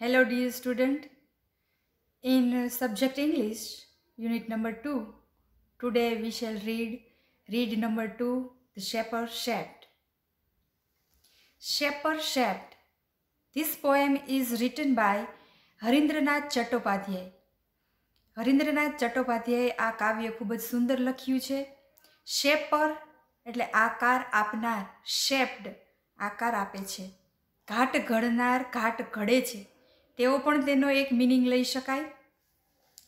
Hello dear student. In subject English, unit number 2, today we shall read, read number 2, the Shepherd Shaft. Shepherd Shaft. This poem is written by હરિન્દ્રનાથ Chattopadhyay હરિન્દ્રનાથ ચટ્ટોપાધ્યાયે આ કાવ્ય ખૂબ જ સુંદર લખ્યું છે shaper એટલે આકાર આપનાર શેપ્ડ આકાર આપે છે ઘાટ ઘડનાર ઘાટ ઘડે છે તેવો પણ તેનો એક મિનિંગ લઈ શકાય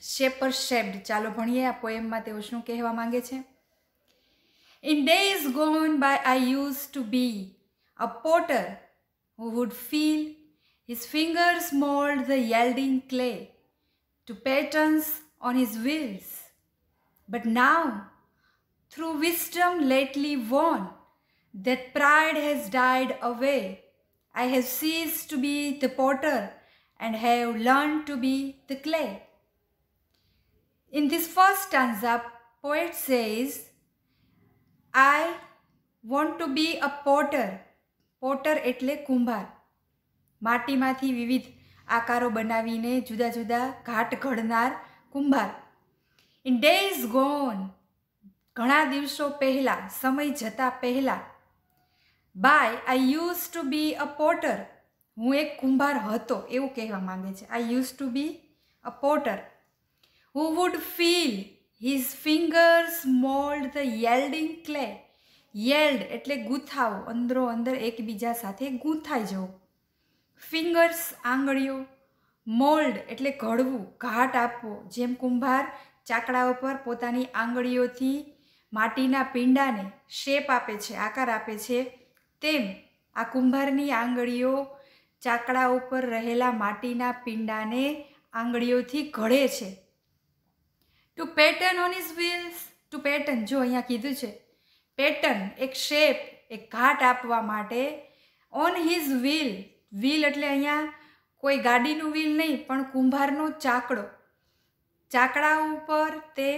શેપર શેપ્ડ ચાલો ભણીએ આ પોએમમાં તેઓ શું કહેવા માંગે છે in days gone by I use to be a potter who would feel his fingers mould the yielding clay to patterns on his wheels but now through wisdom lately won that pride has died away I have cease to be the potter and have learned to be the clay. In this first stanza, poet says, I want to be a potter. Potter etle kumbhar. Mati mathi vivid akaro banavine juda juda ghat ghadnar kumbhar. In days gone, ghana divsho pehla, samay jata pehla, by I used to be a potter. હું એક કુંભાર હતો એવું કહેવા માંગે છે I use to be a potter who would feel his fingers mould the yielding clay yield એટલે ગૂંથાવો અંદરો અંદર એકબીજા સાથે ગૂંથાઈ જવું ફિંગર્સ આંગળીઓ મોલ્ડ એટલે ઘડવું ઘાટ આપવો જેમ કુંભાર ચાકડા ઉપર પોતાની આંગળીઓથી માટીના પીંડાને શેપ આપે છે આકાર આપે છે તેમ આ કુંભારની આંગળીઓ ચાકડા ઉપર રહેલા માટીના પિંડાને આંગળીઓથી ઘડે છે to pattern on his wheels to pattern જો અહીંયા કીધું છે પેટર્ન એક શેપ એક ઘાટ આપવા માટે ઓન હિઝ વ્હીલ વ્હીલ એટલે અહીંયા કોઈ ગાડીનું વ્હીલ નહીં પણ કુંભારનો ચાકડો ચાકડા ઉપર તે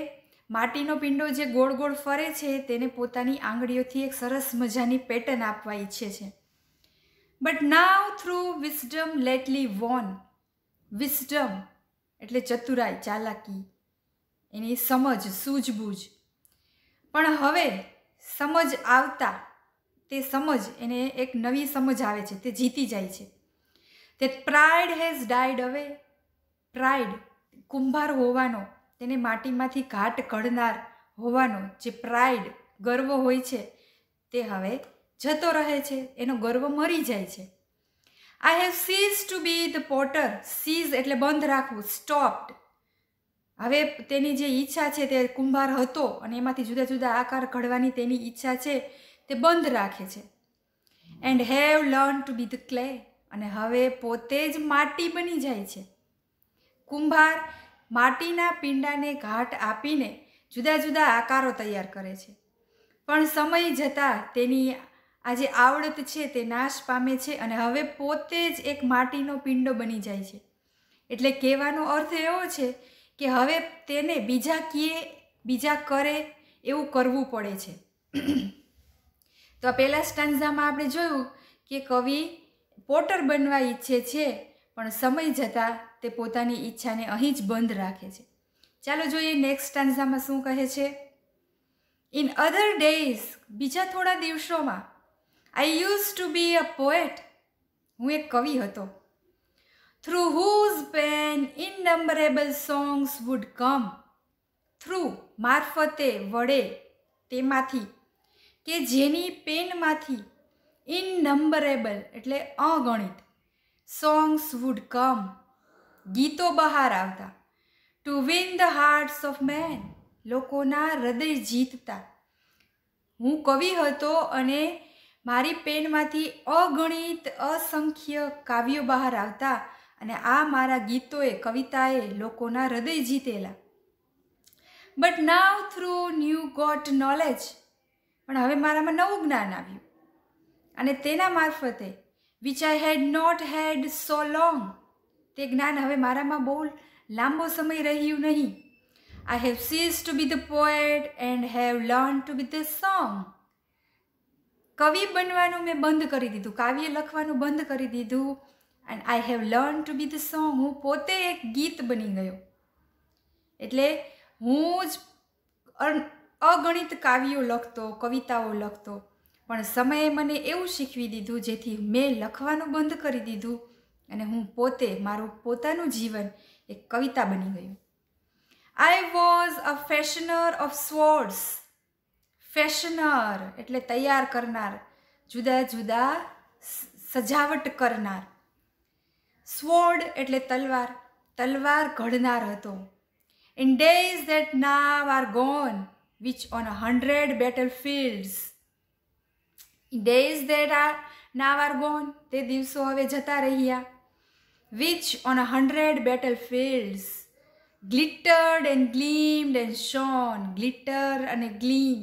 માટીનો પિંડો જે ગોળ ગોળ ફરે છે તેને પોતાની આંગળીઓથી એક સરસ મજાની પેટર્ન આપવા ઈચ્છે છે but now through wisdom lately won wisdom એટલે ચતુરાઈ ચાલાકી એની સમજ સૂઝબૂઝ પણ હવે સમજ આવતા તે સમજ એને એક નવી સમજ આવે છે તે જીતી જાય છે તે pride has died away pride કુંભાર હોવાનો તેને માટીમાંથી ઘાટ ઘડનાર હોવાનો જે પ્રાઇડ ગર્વ હોય છે તે હવે જતો રહે છે એનો ગર્વ મરી જાય છે I have seize to be the potter cease એટલે બંધ રાખવું સ્ટોપ્ડ હવે તેની જે ઈચ્છા છે તે કુંભાર હતો અને એમાંથી જુદા જુદા આકાર ઘડવાની તેની ઈચ્છા છે તે બંધ રાખે છે and have learn to be the clay અને હવે પોતે જ માટી બની જાય છે કુંભાર માટીના પિંડાને ઘાટ આપીને જુદા જુદા આકારો તૈયાર કરે છે પણ સમય જતાં તેની આજે આવડત છે તે નાશ પામે છે અને હવે પોતે જ એક માટીનો પિંડો બની જાય છે એટલે કહેવાનો અર્થ એવો છે કે હવે તેને બીજા કીએ બીજા કરે એવું કરવું પડે છે તો આ પહેલાં સ્ટાન્ઝામાં આપણે જોયું કે કવિ પોટર બનવા ઈચ્છે છે પણ સમય જતાં તે પોતાની ઈચ્છાને અહીં જ બંધ રાખે છે ચાલો જોઈએ નેક્સ્ટ સ્ટાન્ઝામાં શું કહે છે ઇન અધર ડેઝ બીજા થોડા દિવસોમાં I use to be a poet હું એક કવિ હતો through whose pen innumerable songs would come through મારફતે વડે તેમાંથી કે જેની પેનમાંથી ઇનનમ્બરેબલ એટલે અગણિત સોંગ્સ વુડ કમ ગીતો બહાર આવતા to win the hearts of men લોકોના હૃદય જીતતા હું કવિ હતો અને મારી પેનમાંથી અગણિત અસંખ્ય કાવ્યો બહાર આવતા અને આ મારા ગીતોએ કવિતાએ લોકોના હૃદય જીતેલા but now through new got knowledge પણ હવે મારામાં નવું જ્ઞાન આવ્યું અને તેના મારફતે which I had not had so long તે જ્ઞાન હવે મારામાં બહુ લાંબો સમય રહ્યું નહીં I have seize to be the poet and have learn to be the song કવિ બનવાનું મેં બંધ કરી દીધું કાવ્ય લખવાનું બંધ કરી દીધું and I have learn to be the song હું પોતે એક ગીત બની ગયો એટલે હું જ અગણિત કાવ્યો લખતો કવિતાઓ લખતો પણ સમયે મને એવું શીખવી દીધું જેથી મેં લખવાનું બંધ કરી દીધું અને હું પોતે મારું પોતાનું જીવન એક કવિતા બની ગયું I was a fashioner of swords fashioner એટલે તૈયાર કરનાર જુદા જુદા સજાવટ કરનાર સ્વોર્ડ એટલે તલવાર તલવાર ઘડનાર હતો in days that now are gone which on a hundred battlefields days that are now are gone તે દિવસો હવે જતા રહ્યા which on a hundred battlefields glittered and gleamed and shone glitter અને gleam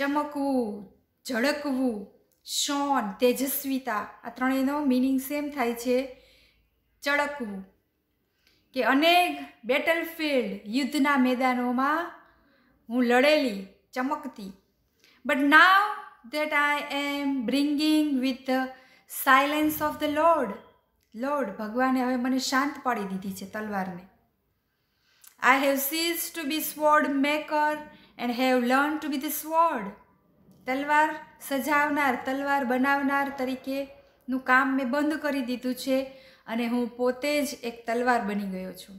ચમકવું ઝળકવું શોન તેજસ્વીતા આ ત્રણેયનો મિનિંગ સેમ થાય છે ચળકવું કે અનેક બેટલ ફિલ્ડ યુદ્ધના મેદાનોમાં હું લડેલી ચમકતી but now that I am bringing with the silence of the Lord Lord ભગવાને હવે મને શાંત પાડી દીધી છે તલવારને I have seize to be sword maker and have learn to be the sword તલવાર સજાવનાર તલવાર બનાવનાર તરીકેનું કામ મેં બંધ કરી દીધું છે અને હું પોતે જ એક તલવાર બની ગયો છું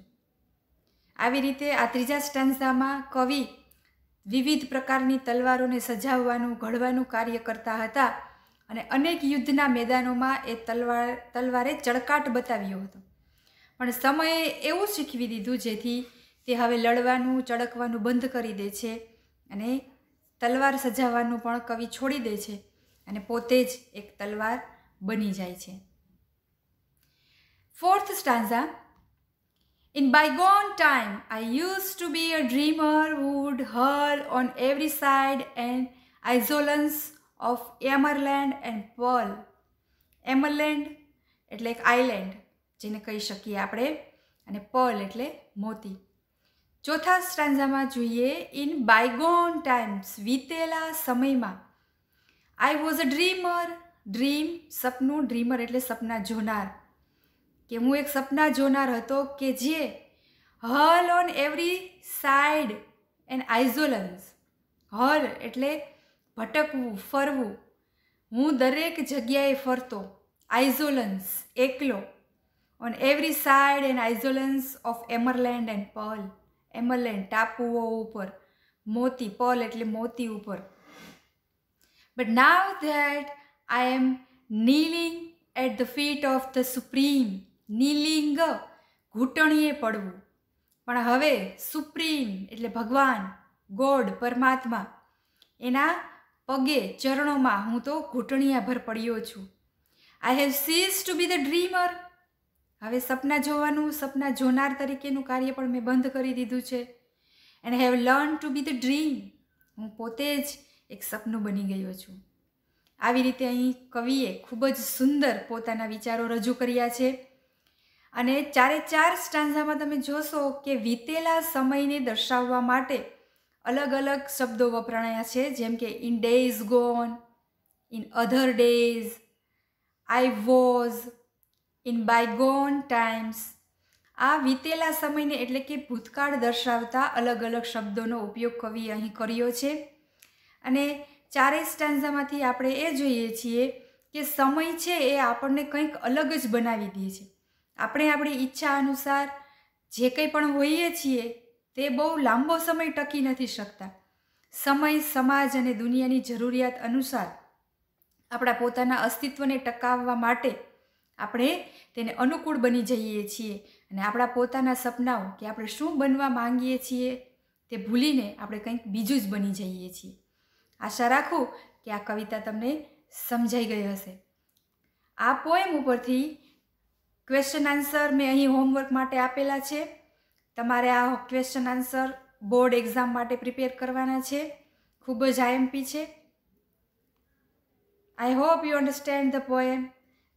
આવી રીતે આ ત્રીજા સ્ટન્ઝામાં કવિ વિવિધ પ્રકારની તલવારોને સજાવવાનું ઘડવાનું કાર્ય કરતા હતા અને અનેક યુદ્ધના મેદાનોમાં એ તલવાર તલવારે ચળકાટ બતાવ્યો હતો પણ સમયે એવું શીખવી દીધું જેથી તે હવે લડવાનું ચળકવાનું બંધ કરી દે છે અને તલવાર સજાવવાનું પણ કવિ છોડી દે છે અને પોતે જ એક તલવાર બની જાય છે fourth stanza In bygone time, I used to be a dreamer who would hurl on every side an isolance of Emerland and Pearl. Emerland એટલે એક આઇલેન્ડ જેને કહી શકીએ આપણે અને પર્લ એટલે મોતી ચોથા સ્ટાન્ઝામાં જોઈએ ઇન બાયગોન ટાઈમ્સ વીતેલા સમયમાં I was a dreamer dream સપનું ડ્રીમર એટલે સપના જોનાર કે હું એક સપના જોનાર હતો કે જે હલ ઓન એવરી સાઇડ એન્ડ આઇઝોલન્સ હલ એટલે ભટકવું ફરવું હું દરેક જગ્યાએ ફરતો આઇઝોલન્સ એકલો on every side and islands of emerald and pearl એમલેન ટાપુઓ ઉપર મોતી પર્લ એટલે મોતી ઉપર but now that I am kneeling at the feet of the supreme kneeling ઘૂંટણીએ પડવું પણ હવે સુપ્રીમ એટલે ભગવાન ગોડ પરમાત્મા એના પગે ચરણોમાં હું તો ઘૂંટણિયાભર પડ્યો છું I have seize to be the dreamer હવે સપના જોવાનું સપના જોનાર તરીકેનું કાર્ય પણ મેં બંધ કરી દીધું છે and have learn to be the dream હું પોતે જ એક સપનું બની ગયો છું આવી રીતે અહીં કવિએ ખૂબ જ સુંદર પોતાના વિચારો રજૂ કર્યા છે અને ચારે ચાર સ્ટાન્ઝામાં તમે જોશો કે વીતેલા સમયને દર્શાવવા માટે અલગ અલગ શબ્દો વપરાયા છે જેમ કે in days gone in other days I was in bygone times આ વીતેલા સમયને એટલે કે ભૂતકાળ દર્શાવતા અલગ અલગ શબ્દોનો ઉપયોગ કવિએ અહીં કર્યો છે અને ચારેય સ્ટાન્ઝામાંથી આપણે એ જોઈએ છીએ કે સમય છે એ આપણને કંઈક અલગ જ બનાવી દે છે આપણે આપણી ઈચ્છા અનુસાર જે કંઈ પણ હોઈએ છીએ તે બહુ લાંબો સમય ટકી નથી શકતા સમય સમાજ અને દુનિયાની જરૂરિયાત અનુસાર આપણા પોતાના અસ્તિત્વને ટકાવવા માટે આપણે તેને અનુકૂળ બની જઈએ છીએ અને આપણા પોતાના સપનાઓ કે આપણે શું બનવા માંગીએ છીએ તે ભૂલીને આપણે કંઈક બીજું જ બની જઈએ છીએ આશા રાખું કે આ કવિતા તમને સમજાઈ ગઈ હશે આ પોએમ ઉપરથી ક્વેશ્ચન આન્સર મેં અહીં હોમવર્ક માટે આપેલા છે તમારે આ ક્વેશ્ચન આન્સર બોર્ડ એક્ઝામ માટે પ્રિપેર કરવાના છે ખૂબ જ આઈએમપી છે I hope you understand the poem